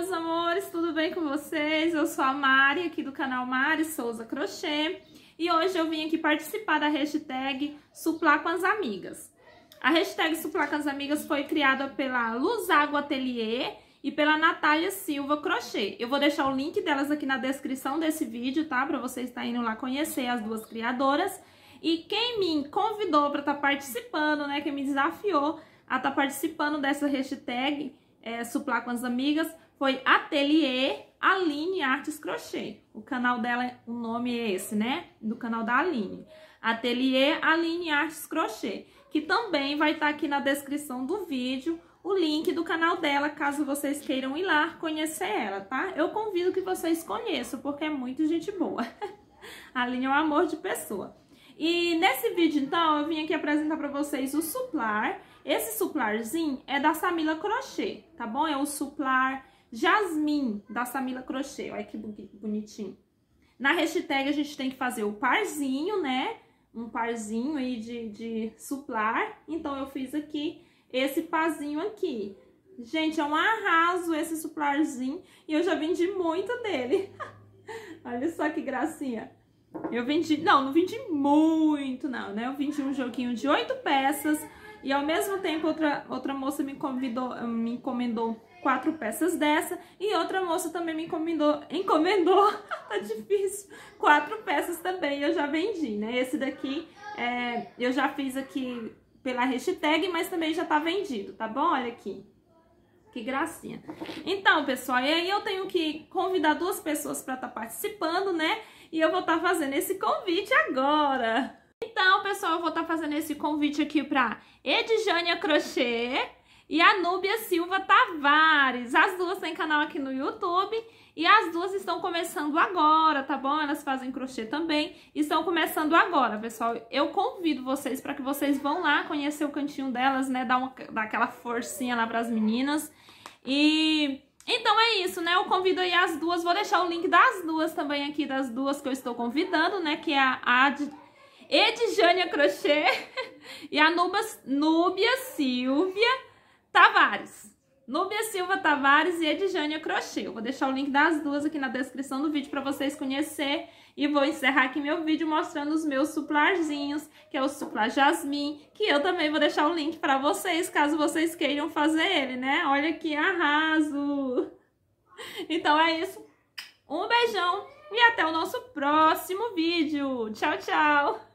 meus amores, tudo bem com vocês? Eu sou a Mari, aqui do canal Mari Souza Crochê, e hoje eu vim aqui participar da hashtag Suplar com as Amigas. A hashtag Suplar com as Amigas foi criada pela Luzago Atelier e pela Natália Silva Crochê. Eu vou deixar o link delas aqui na descrição desse vídeo, tá? Pra vocês estarem tá indo lá conhecer as duas criadoras. E quem me convidou pra estar tá participando, né, quem me desafiou a estar tá participando dessa hashtag é, suplar com as amigas foi Ateliê Aline Artes Crochê. O canal dela, o nome é esse, né? Do canal da Aline. Ateliê Aline Artes Crochê, que também vai estar tá aqui na descrição do vídeo o link do canal dela, caso vocês queiram ir lá conhecer ela, tá? Eu convido que vocês conheçam, porque é muito gente boa. A Aline é um amor de pessoa. E nesse vídeo, então, eu vim aqui apresentar para vocês o suplar. Esse suplarzinho é da Samila Crochê, tá bom? É o suplar Jasmin, da Samila Crochê. Olha que bonitinho. Na hashtag a gente tem que fazer o parzinho, né? Um parzinho aí de, de suplar. Então eu fiz aqui esse pazinho aqui. Gente, é um arraso esse suplarzinho e eu já vendi muito dele. Olha só que gracinha. Eu vendi, não, não vendi muito não, né? Eu vendi um joguinho de oito peças e ao mesmo tempo, outra, outra moça me, convidou, me encomendou quatro peças dessa. E outra moça também me encomendou, encomendou, tá difícil, quatro peças também. Eu já vendi, né? Esse daqui é, eu já fiz aqui pela hashtag, mas também já tá vendido, tá bom? Olha aqui. Que gracinha. Então, pessoal, e aí eu tenho que convidar duas pessoas para estar tá participando, né? E eu vou estar tá fazendo esse convite agora. Então, pessoal, eu vou estar tá fazendo esse convite aqui para Edjânia Crochê e a Núbia Silva Tavares. As duas têm canal aqui no YouTube e as duas estão começando agora, tá bom? Elas fazem crochê também e estão começando agora, pessoal. Eu convido vocês para que vocês vão lá conhecer o cantinho delas, né? Dar, uma, dar aquela forcinha lá para as meninas. E... Então é isso, né? Eu convido aí as duas, vou deixar o link das duas também aqui, das duas que eu estou convidando, né? Que é a Ad... Edjânia Crochê e a Núbia Silvia Tavares. Núbia Silva Tavares e Edjânia Crochê. Eu vou deixar o link das duas aqui na descrição do vídeo para vocês conhecerem E vou encerrar aqui meu vídeo mostrando os meus suplazinhos, que é o suplar jasmim, que eu também vou deixar o link para vocês, caso vocês queiram fazer ele, né? Olha que arraso! Então é isso. Um beijão e até o nosso próximo vídeo. Tchau, tchau!